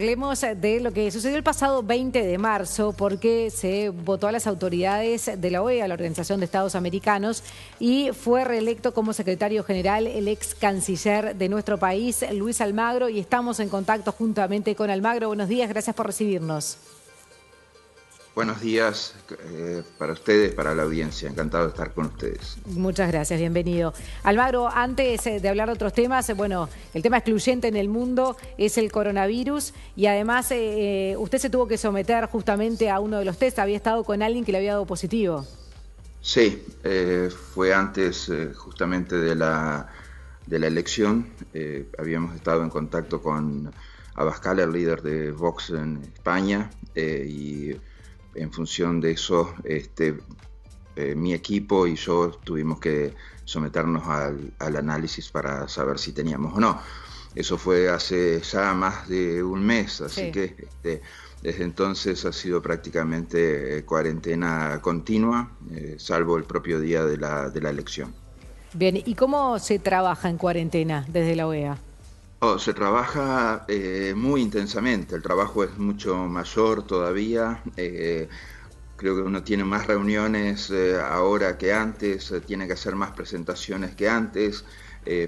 Hablemos de lo que sucedió el pasado 20 de marzo, porque se votó a las autoridades de la OEA, la Organización de Estados Americanos, y fue reelecto como secretario general el ex canciller de nuestro país, Luis Almagro, y estamos en contacto juntamente con Almagro. Buenos días, gracias por recibirnos. Buenos días eh, para ustedes, para la audiencia. Encantado de estar con ustedes. Muchas gracias, bienvenido. Almagro, antes eh, de hablar de otros temas, eh, bueno, el tema excluyente en el mundo es el coronavirus y además usted se tuvo que someter justamente a uno de los tests. Había estado con alguien que le había dado positivo. Sí, fue antes justamente de la, de la elección. habíamos estado en contacto con Abascal, el líder de Vox en España, y en función de eso, este, eh, mi equipo y yo tuvimos que someternos al, análisis para saber si teníamos o no. Eso fue hace ya más de un mes, así que este, desde entonces ha sido prácticamente eh, cuarentena continua, eh, salvo el propio día de la, de la elección. Bien, ¿y cómo se trabaja en cuarentena desde la OEA? Oh, se trabaja eh, muy intensamente, el trabajo es mucho mayor todavía. Eh, creo que uno tiene más reuniones eh, ahora que antes, tiene que hacer más presentaciones que antes,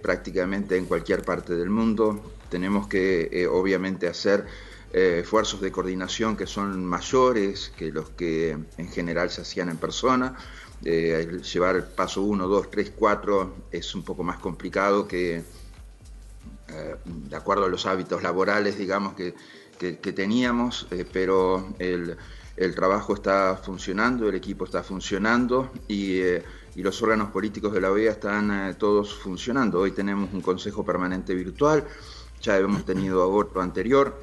prácticamente en cualquier parte del mundo. Tenemos que obviamente hacer esfuerzos de coordinación que son mayores que los que en general se hacían en persona. llevar el paso 1, 2, 3, 4 es un poco más complicado que eh, de acuerdo a los hábitos laborales, digamos, que, teníamos, eh, pero el, trabajo está funcionando, el equipo está funcionando y, eh, los órganos políticos de la OEA están todos funcionando. Hoy tenemos un consejo permanente virtual, ya hemos tenido aborto anterior,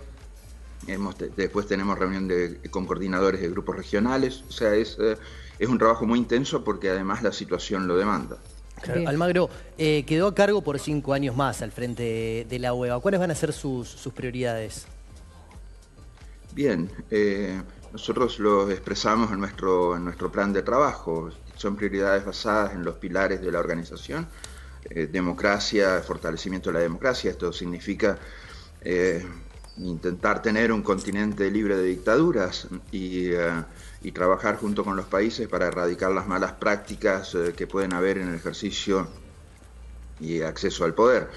después tenemos reunión con coordinadores de grupos regionales, o sea, es un trabajo muy intenso porque además la situación lo demanda. Almagro eh, quedó a cargo por cinco años más al frente de, la UEBA. ¿Cuáles van a ser sus, prioridades? Bien, eh, nosotros lo expresamos en nuestro, en nuestro plan de trabajo. Son prioridades basadas en los pilares de la organización. Eh, democracia, fortalecimiento de la democracia. Esto significa intentar tener un continente libre de dictaduras y y trabajar junto con los países para erradicar las malas prácticas eh, que pueden haber en el ejercicio y acceso al poder.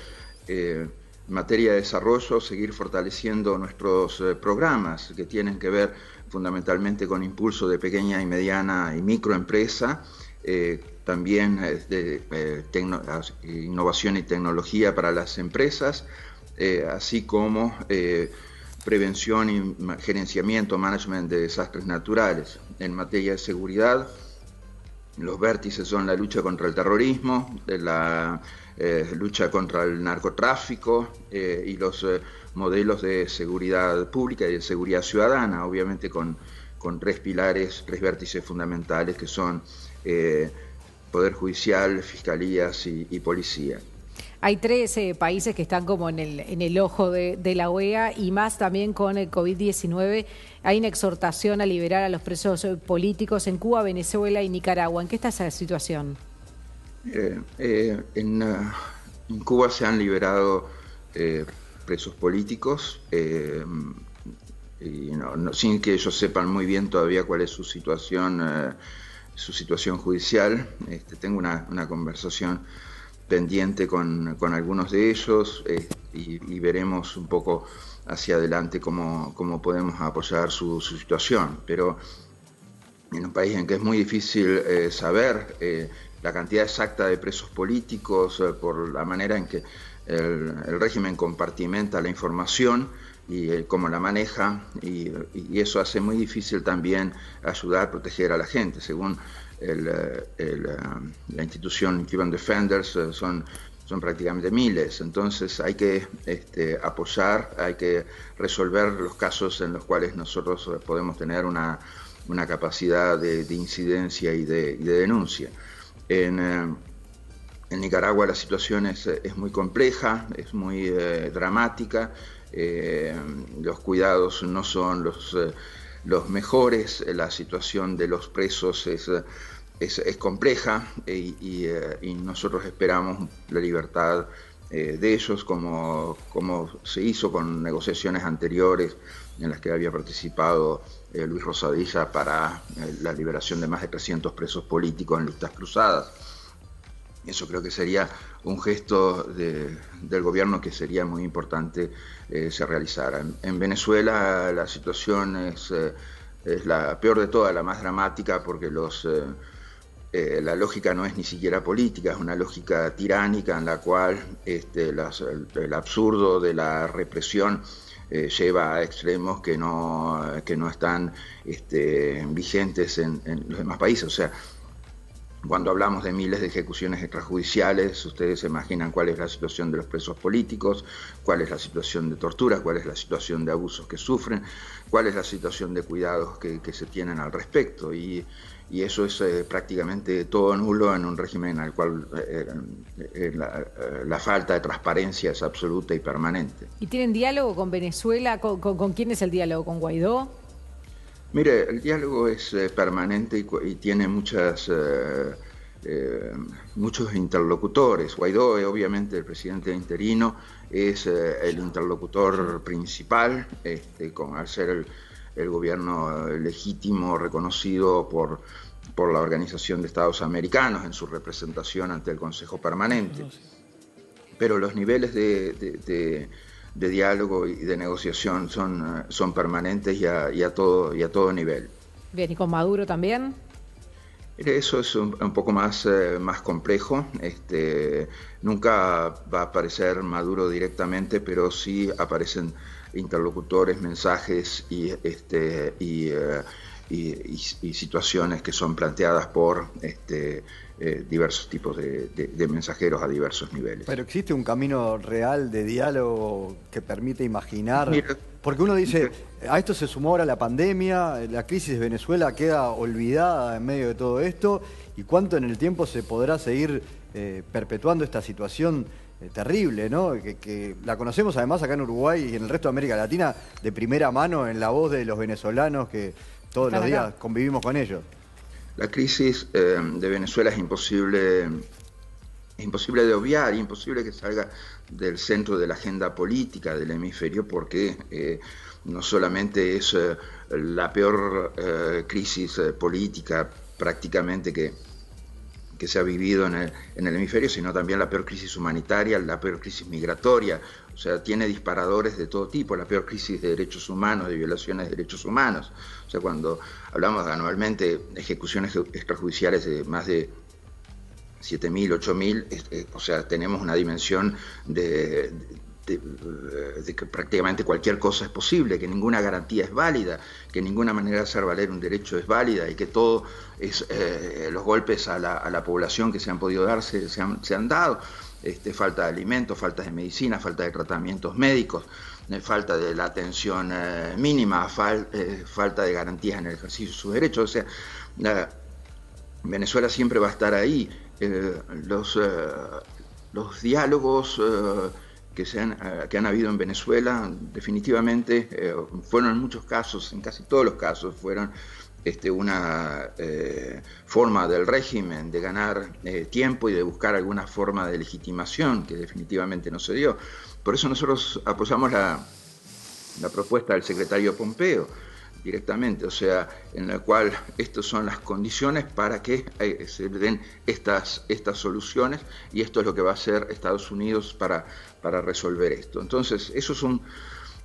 Eh, en materia de desarrollo, seguir fortaleciendo nuestros eh, programas que tienen que ver fundamentalmente con impulso de pequeña y mediana y microempresa, también de innovación y tecnología para las empresas, así como prevención y gerenciamiento, management de desastres naturales. En materia de seguridad, los vértices son la lucha contra el terrorismo, eh, la eh, lucha contra el narcotráfico eh, y los modelos de seguridad pública y de seguridad ciudadana, obviamente con, tres pilares, tres vértices fundamentales que son Poder Judicial, Fiscalías y Policía. Hay tres eh, países que están como en el, en el ojo de, la OEA y más también con el COVID-19. Hay una exhortación a liberar a los presos eh, políticos en Cuba, Venezuela y Nicaragua. ¿En qué está esa situación? Eh, ah, en, Cuba se han liberado presos políticos. no, sin que ellos sepan muy bien todavía cuál es su situación, su situación judicial. Este, tengo una, una conversación pendiente con, algunos de ellos eh, y, veremos un poco hacia adelante cómo, podemos apoyar su, situación. Pero en un país en que es muy difícil eh, saber eh, la cantidad exacta de presos políticos por la manera en que el, régimen compartimenta la información, y cómo la maneja y, y, eso hace muy difícil también ayudar a proteger a la gente. Según eh, eh, la institución Cuban Defenders, eh, son, son prácticamente miles. Entonces hay que este, apoyar, hay que resolver los casos en los cuales nosotros podemos tener una, capacidad de, incidencia y de, denuncia. En, Nicaragua la situación es, muy compleja, es muy dramática, los cuidados no son los... los mejores, la situación de los presos es es, compleja eh, eh, y, nosotros esperamos la libertad eh, de ellos, como, como se hizo con negociaciones anteriores en las que había participado Luis Rosadilla para la liberación de más de 300 presos políticos en listas cruzadas. Eso creo que sería un gesto del gobierno que sería muy importante se realizara. En, Venezuela la situación es, la peor de todas, la más dramática, porque los eh, la lógica no es ni siquiera política, es una lógica tiránica en la cual este, el, absurdo de la represión eh, lleva a extremos que no, que no están este, vigentes en, los demás países. O sea, cuando hablamos de miles de ejecuciones extrajudiciales, ustedes se imaginan cuál es la situación de los presos políticos, cuál es la situación de torturas, cuál es la situación de abusos que sufren cuál es la situación de cuidados que, se tienen al respecto. Y, eso es eh, prácticamente todo nulo en un régimen al cual eh, eh, la, falta de transparencia es absoluta y permanente. ¿Y tienen diálogo con Venezuela? ¿Con, quién es el diálogo? ¿Con Guaidó? Mire, el diálogo es permanente y tiene muchas... Eh, muchos interlocutores. Guaidó, eh, obviamente, el presidente interino, es eh, el interlocutor principal, este, con, al ser el, gobierno legítimo reconocido por, por la Organización de Estados Americanos en su representación ante el Consejo Permanente. Pero los niveles de, diálogo y de negociación son, son permanentes y a, todo, y a todo nivel. Bien, ¿y con Maduro también? Eso es un, poco más, eh, más complejo. Este, nunca va a aparecer Maduro directamente, pero sí aparecen interlocutores, mensajes y, este, eh, situaciones que son planteadas por este, eh, diversos tipos de, mensajeros a diversos niveles. Pero existe un camino real de diálogo que permite imaginar. porque uno dice, a esto se sumó ahora la pandemia, la crisis de Venezuela queda olvidada en medio de todo esto y cuánto en el tiempo se podrá seguir eh, perpetuando esta situación eh, terrible, ¿no? Que, la conocemos además acá en Uruguay y en el resto de América Latina de primera mano en la voz de los venezolanos que todos los días convivimos con ellos. La crisis eh, de Venezuela es imposible imposible de obviar, imposible que salga del centro de la agenda política del hemisferio porque no solamente es eh, la peor eh, crisis eh, política prácticamente que, se ha vivido en el, hemisferio, sino también la peor crisis humanitaria, la peor crisis migratoria, o sea, tiene disparadores de todo tipo, la peor crisis de derechos humanos, de violaciones de derechos humanos, o sea, cuando hablamos anualmente de ejecuciones extrajudiciales de más de 7.000, 8.000, o sea, tenemos una dimensión de eh, de, que prácticamente cualquier cosa es posible, que ninguna garantía es válida, que ninguna manera de hacer valer un derecho es válida y que todos eh, los golpes a la, población que se han podido dar se, han, dado. Este, falta de alimentos, falta de medicina, falta de tratamientos médicos, eh, falta de la atención mínima, falta de garantías en el ejercicio de sus derechos. O sea, Venezuela siempre va a estar ahí. los, los diálogos que, han, que han habido en Venezuela, definitivamente eh, fueron en muchos casos, en casi todos los casos, fueron este, una eh, forma del régimen de ganar eh, tiempo y de buscar alguna forma de legitimación que definitivamente no se dio. Por eso nosotros apoyamos la, propuesta del secretario Pompeo directamente, o sea, en la cual estas son las condiciones para que se den estas, estas soluciones y esto es lo que va a hacer Estados Unidos para para resolver esto. Entonces, eso es, un,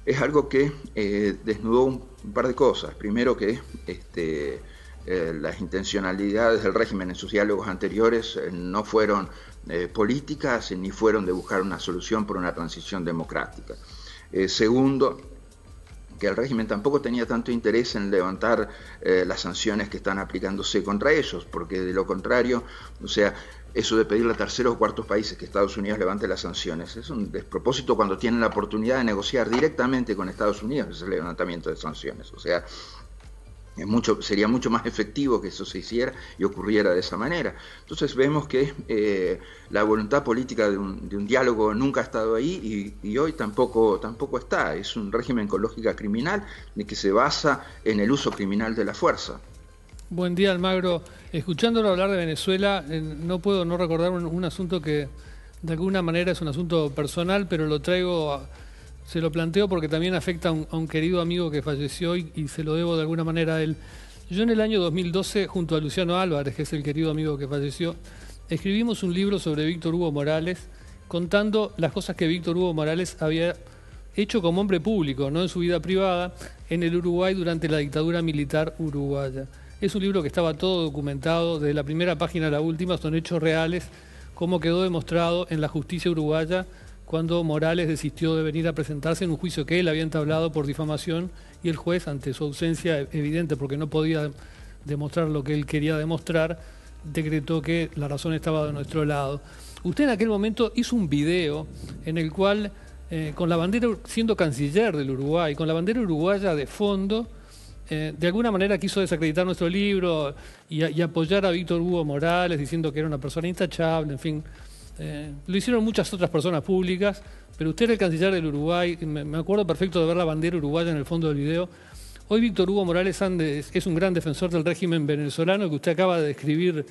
es algo que eh, desnudó un, par de cosas. Primero que este, eh, las intencionalidades del régimen en sus diálogos anteriores eh, no fueron políticas ni fueron de buscar una solución por una transición democrática. segundo, que el régimen tampoco tenía tanto interés en levantar eh, las sanciones que están aplicándose contra ellos, porque de lo contrario, o sea, eso de pedirle a terceros o cuartos países que Estados Unidos levante las sanciones es un despropósito cuando tienen la oportunidad de negociar directamente con Estados Unidos ese levantamiento de sanciones. O sea, sería mucho más efectivo que eso se hiciera y ocurriera de esa manera. Entonces vemos que eh, la voluntad política de un, diálogo nunca ha estado ahí y, hoy tampoco, tampoco está. Es un régimen ecológico lógica criminal que se basa en el uso criminal de la fuerza. Buen día, Almagro. Escuchándolo hablar de Venezuela, eh, no puedo no recordar un asunto que de alguna manera es un asunto personal, pero lo traigo a se lo planteo porque también afecta a un, querido amigo que falleció y, y, se lo debo de alguna manera a él. Yo en el año 2012, junto a Luciano Álvarez, que es el querido amigo que falleció, escribimos un libro sobre Víctor Hugo Morales, contando las cosas que Víctor Hugo Morales había hecho como hombre público, no en su vida privada, en el Uruguay durante la dictadura militar uruguaya. Es un libro que estaba todo documentado, desde la primera página a la última, son hechos reales, como quedó demostrado en la justicia uruguaya cuando Morales desistió de venir a presentarse en un juicio que él había entablado por difamación y el juez, ante su ausencia evidente, porque no podía demostrar lo que él quería demostrar, decretó que la razón estaba de nuestro lado. Usted en aquel momento hizo un video en el cual, eh, con la bandera, siendo canciller del Uruguay, con la bandera uruguaya de fondo, eh, de alguna manera quiso desacreditar nuestro libro y apoyar a Víctor Hugo Morales, diciendo que era una persona intachable, en fin. Eh, lo hicieron muchas otras personas públicas, pero usted era el canciller del Uruguay, me, acuerdo perfecto de ver la bandera uruguaya en el fondo del video. Hoy Víctor Hugo Morales Andes es un gran defensor del régimen venezolano que usted acaba de describir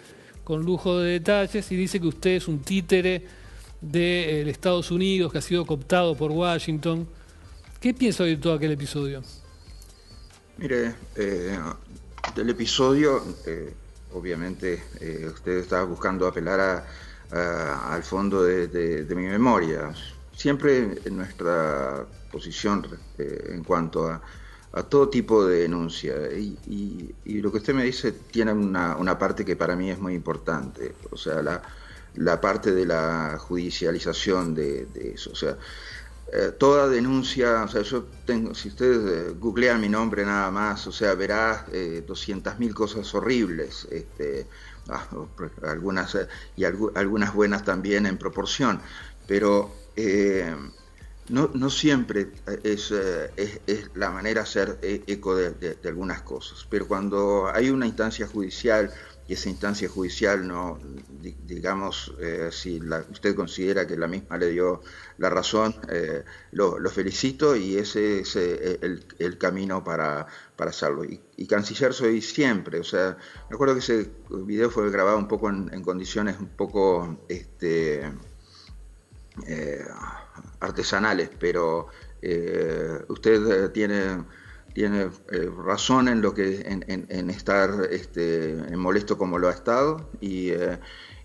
con lujo de detalles y dice que usted es un títere de Estados Unidos que ha sido cooptado por Washington. ¿Qué piensa de todo aquel episodio? Mire, eh, del episodio, eh, obviamente usted estaba buscando apelar a eh, al fondo de, mi memoria. Siempre en nuestra posición eh, en cuanto a, todo tipo de denuncia. Y, lo que usted me dice tiene una, parte que para mí es muy importante, o sea, la, parte de la judicialización de, eso. O sea, eh, toda denuncia, o sea, yo tengo, si ustedes eh, googlean mi nombre nada más, o sea, verás 200.000 eh, cosas horribles, este, ah, pues, algunas y algunas buenas también en proporción, pero no, siempre es, la manera de hacer eco de algunas cosas, pero cuando hay una instancia judicial y esa instancia judicial no digamos eh, si usted considera que la misma le dio la razón eh, lo, felicito y ese es eh, el, camino para, hacerlo y, canciller soy siempre o sea me acuerdo que ese video fue grabado un poco en, condiciones un poco este, artesanales pero usted tiene tiene eh, razón en lo que en, estar este, en molesto como lo ha estado eh,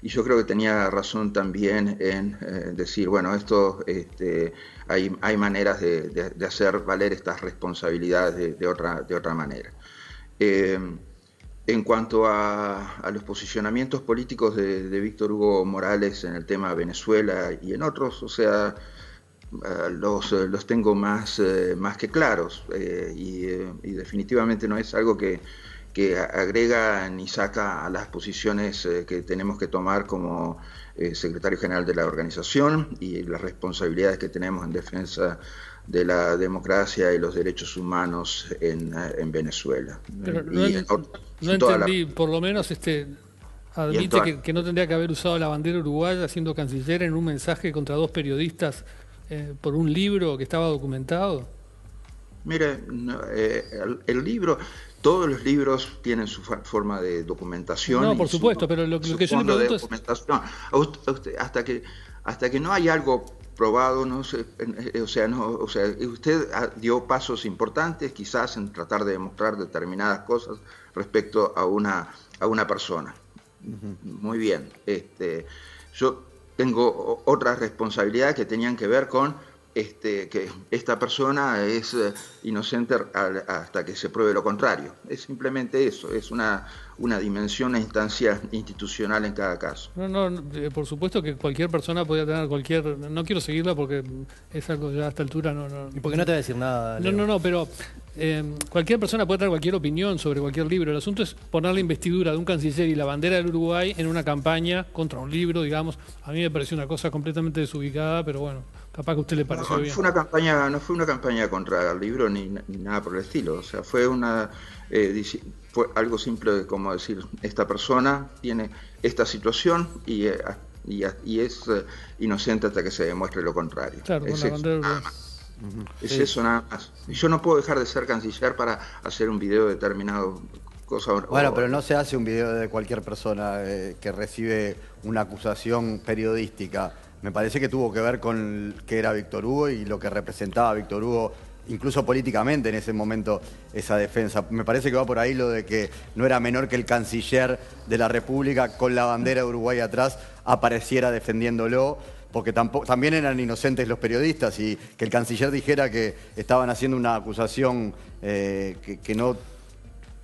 y, yo creo que tenía razón también en eh, decir bueno esto este, hay, maneras de, hacer valer estas responsabilidades de, otra de otra manera en cuanto a, a, los posicionamientos políticos de, Víctor Hugo Morales en el tema Venezuela y en otros o sea eh, los, eh, los, tengo más, eh, más que claros y, definitivamente no es algo que, agrega ni saca a las posiciones que tenemos que tomar como secretario general de la organización y las responsabilidades que tenemos en defensa de la democracia y los derechos humanos en, Venezuela. no, entendí, por lo menos este, admite que no tendría que haber usado la bandera uruguaya siendo canciller en un mensaje contra dos periodistas eh, por un libro que estaba documentado? Mire, eh, el, libro, todos los libros tienen su forma de documentación. No, por supuesto, pero lo, que yo le pregunto es... hasta, que, hasta que no hay algo probado, no sé, eh, o, sea, no, o sea, usted ah, dio pasos importantes quizás en tratar de demostrar determinadas cosas respecto a una, a una persona. Muy bien. Este, yo tengo otras responsabilidades que tenían que ver con este, que esta persona es eh, inocente hasta que se pruebe lo contrario. Es simplemente eso, es una, una dimensión, una instancia institucional en cada caso. No, no, eh, por supuesto que cualquier persona podía tener cualquier... No quiero seguirla porque es algo ya a esta altura no... no no te a decir nada? No, no, no, pero eh, cualquier persona puede tener cualquier opinión sobre cualquier libro. El asunto es poner la investidura de un canciller y la bandera del Uruguay en una campaña contra un libro, digamos. A mí me pareció una cosa completamente desubicada, pero bueno. Capaz que a usted le pareció no, Fue una campaña, no fue una campaña contra el libro ni, nada por el estilo. O sea, fue una eh, algo simple como decir esta persona tiene esta situación y, eh, y, es eh, inocente hasta que se demuestre lo contrario. es eso, nada más. Yo no puedo dejar de ser canciller para hacer un video determinado Cosa, bueno, pero no se hace un video de cualquier persona que recibe una acusación periodística me parece que tuvo que ver con que era Víctor Hugo y lo que representaba Víctor Hugo, incluso políticamente en ese momento, esa defensa. Me parece que va por ahí lo de que no era menor que el canciller de la República con la bandera de Uruguay atrás apareciera defendiéndolo. Porque tampoco, también eran inocentes los periodistas y que el canciller dijera que estaban haciendo una acusación eh, que, que no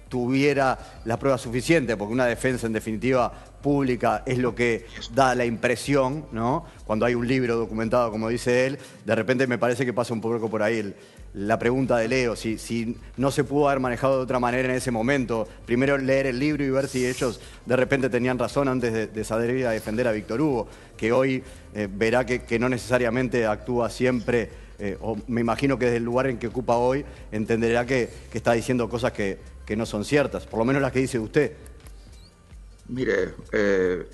tuviera la prueba suficiente, porque una defensa en definitiva pública es lo que da la impresión, ¿no? Cuando hay un libro documentado, como dice él, de repente me parece que pasa un poco por ahí la pregunta de Leo, si, no se pudo haber manejado de otra manera en ese momento. Primero leer el libro y ver si ellos de repente tenían razón antes de, saber salir a defender a Víctor Hugo, que hoy eh, verá que, no necesariamente actúa siempre, eh, o me imagino que desde el lugar en que ocupa hoy, entenderá que, está diciendo cosas que no son ciertas, por lo menos las que dice usted. Mire, eh,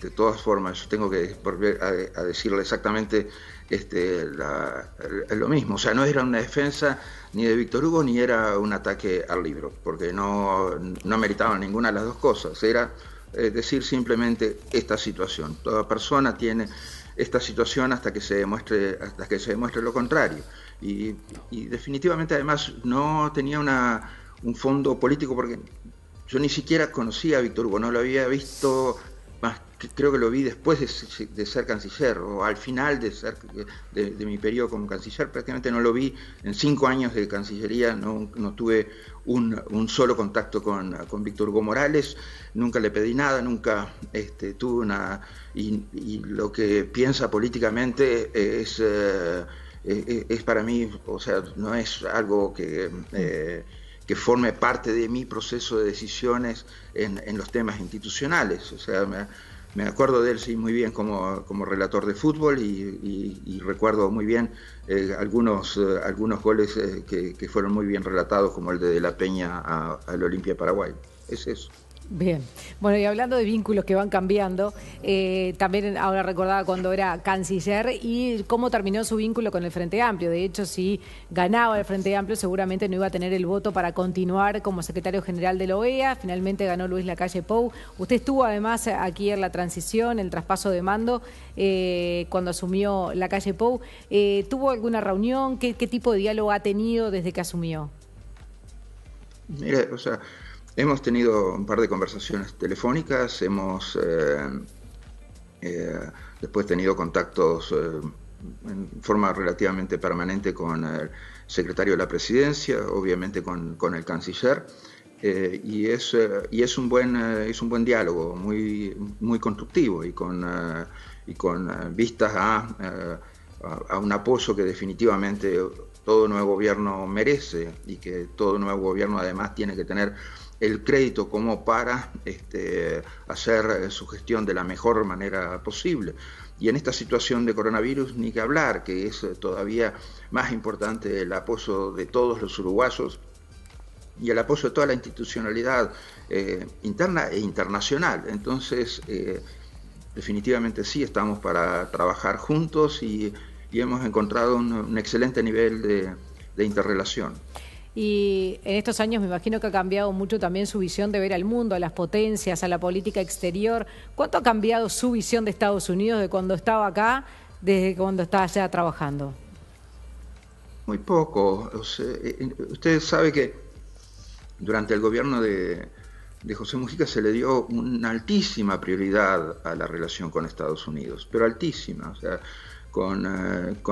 de todas formas, yo tengo que volver a, decirle exactamente este, lo mismo. O sea, no era una defensa ni de Víctor Hugo ni era un ataque al libro, porque no, no meritaban ninguna de las dos cosas. Era eh, decir simplemente esta situación. Toda persona tiene esta situación hasta que se demuestre, hasta que se demuestre lo contrario. Y, definitivamente además no tenía un fondo político porque yo ni siquiera conocía a Víctor Hugo, no lo había visto, más creo que lo vi después de, ser canciller, o al final de, de, mi periodo como canciller, prácticamente no lo vi. En cinco años de cancillería no, tuve un, solo contacto con, con Víctor Hugo Morales, nunca le pedí nada, nunca este, tuve una... Y, lo que piensa políticamente es, eh, e-, e-, es, para mí, o sea, no es algo que... Eh, que forme parte de mi proceso de decisiones en, en los temas institucionales. O sea, me, acuerdo de él sí, muy bien como, como relator de fútbol y, recuerdo muy bien eh, algunos, eh, algunos goles eh, que, que, fueron muy bien relatados, como el de, de La Peña al Olimpia Paraguay. Es eso. Bien, bueno, y hablando de vínculos que van cambiando, eh, también ahora recordaba cuando era canciller y cómo terminó su vínculo con el Frente Amplio. De hecho, si ganaba el Frente Amplio, seguramente no iba a tener el voto para continuar como secretario general de la OEA. Finalmente ganó Luis la calle Pou. Usted estuvo además aquí en la transición, el traspaso de mando, eh, cuando asumió la calle Pou. Eh, ¿Tuvo alguna reunión? ¿Qué, tipo de diálogo ha tenido desde que asumió? Mire, o sea. Hemos tenido un par de conversaciones telefónicas, hemos eh, eh, después tenido contactos eh, en forma relativamente permanente con el secretario de la presidencia, obviamente con, el canciller. y, es, y es un buen es un buen diálogo muy muy constructivo y con con vistas a, a, un apoyo que definitivamente todo nuevo gobierno merece y que todo nuevo gobierno además tiene que tener el crédito como para este, hacer eh, su gestión de la mejor manera posible. Y en esta situación de coronavirus ni que hablar, que es eh, todavía más importante el apoyo de todos los uruguayos y el apoyo de toda la institucionalidad eh, interna e internacional. Entonces, definitivamente sí, estamos para trabajar juntos y, hemos encontrado un, excelente nivel de interrelación. Y en estos años me imagino que ha cambiado mucho también su visión de ver al mundo, a las potencias, a la política exterior. ¿Cuánto ha cambiado su visión de Estados Unidos de cuando estaba acá, desde cuando estaba allá trabajando? Muy poco. Eh, usted sabe que durante el gobierno de, José Mujica se le dio una altísima prioridad a la relación con Estados Unidos, pero altísima, o sea, con,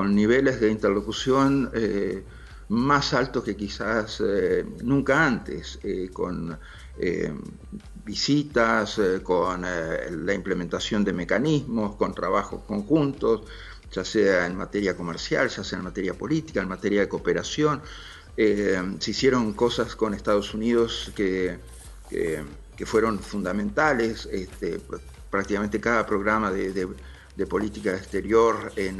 eh, niveles de interlocución. Eh, más altos que quizás eh, nunca antes, eh, con eh, visitas, con la implementación de mecanismos, con trabajos conjuntos, ya sea en materia comercial, ya sea en materia política, en materia de cooperación. se hicieron cosas con Estados Unidos que, que, fueron fundamentales, este, prácticamente cada programa de de política exterior en,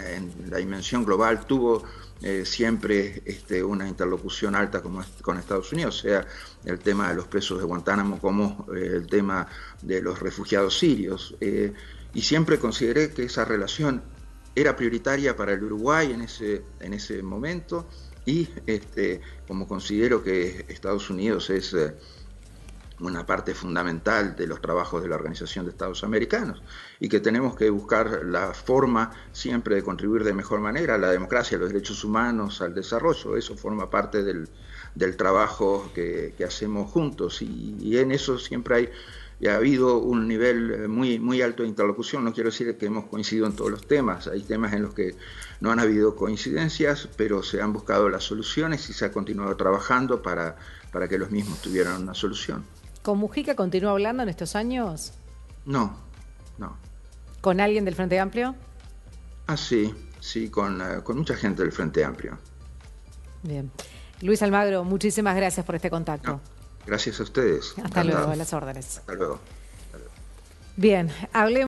la dimensión global tuvo eh, siempre este, una interlocución alta como con Estados Unidos, sea el tema de los presos de Guantánamo como eh, el tema de los refugiados sirios. Eh, y siempre consideré que esa relación era prioritaria para el Uruguay en ese, en ese momento y este, como considero que Estados Unidos es una parte fundamental de los trabajos de la Organización de Estados Americanos y que tenemos que buscar la forma siempre de contribuir de mejor manera a la democracia, a los derechos humanos, al desarrollo. Eso forma parte del, trabajo que, hacemos juntos y, en eso siempre hay ha habido un nivel muy, muy alto de interlocución. No quiero decir que hemos coincidido en todos los temas. Hay temas en los que no han habido coincidencias, pero se han buscado las soluciones y se ha continuado trabajando para que los mismos tuvieran una solución. ¿Con Mujica continúa hablando en estos años? No, no. ¿Con alguien del Frente Amplio? Ah, sí, sí, con, eh, mucha gente del Frente Amplio. Bien. Luis Almagro, muchísimas gracias por este contacto. gracias a ustedes. Hasta luego, a las órdenes. Hasta luego. Hasta luego. Bien, hablemos.